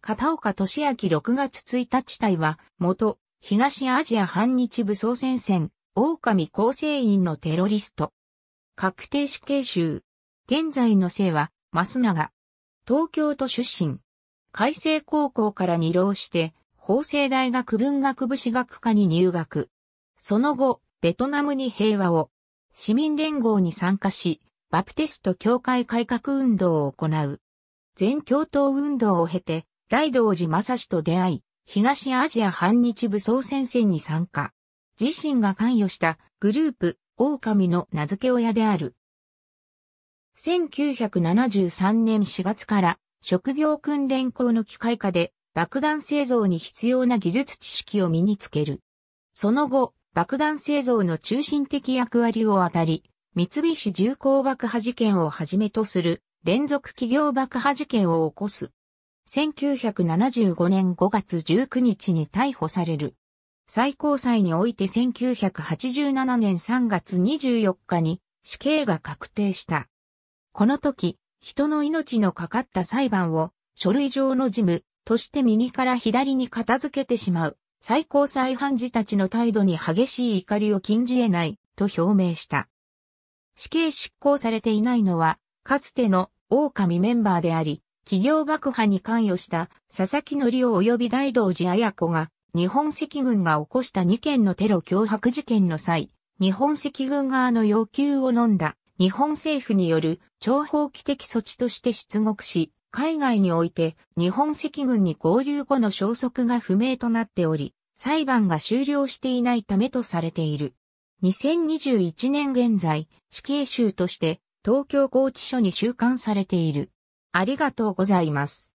片岡俊明6月1日隊は、元、東アジア反日武装戦線、狼構成員のテロリスト。確定死刑囚。現在の姓は、増永。東京都出身。海星高校から二浪して、法政大学文学部史学科に入学。その後、ベトナムに平和を、市民連合に参加し、バプテスト教会改革運動を行う。全共闘運動を経て、大道寺正史と出会い、東アジア反日武装戦線に参加。自身が関与したグループ、狼の名付け親である。1973年4月から職業訓練校の機械化で爆弾製造に必要な技術知識を身につける。その後、爆弾製造の中心的役割を当たり、三菱重工爆破事件をはじめとする連続企業爆破事件を起こす。1975年5月19日に逮捕される。最高裁において1987年3月24日に死刑が確定した。この時、人の命のかかった裁判を書類上の事務として右から左に片付けてしまう最高裁判事たちの態度に激しい怒りを禁じ得ないと表明した。死刑執行されていないのはかつての狼メンバーであり、企業爆破に関与した佐々木則夫及び大道寺綾子が日本赤軍が起こした2件のテロ脅迫事件の際、日本赤軍側の要求を飲んだ日本政府による諜報機的措置として出国し、海外において日本赤軍に合流後の消息が不明となっており、裁判が終了していないためとされている。2021年現在、死刑囚として東京拘置所に収監されている。ありがとうございます。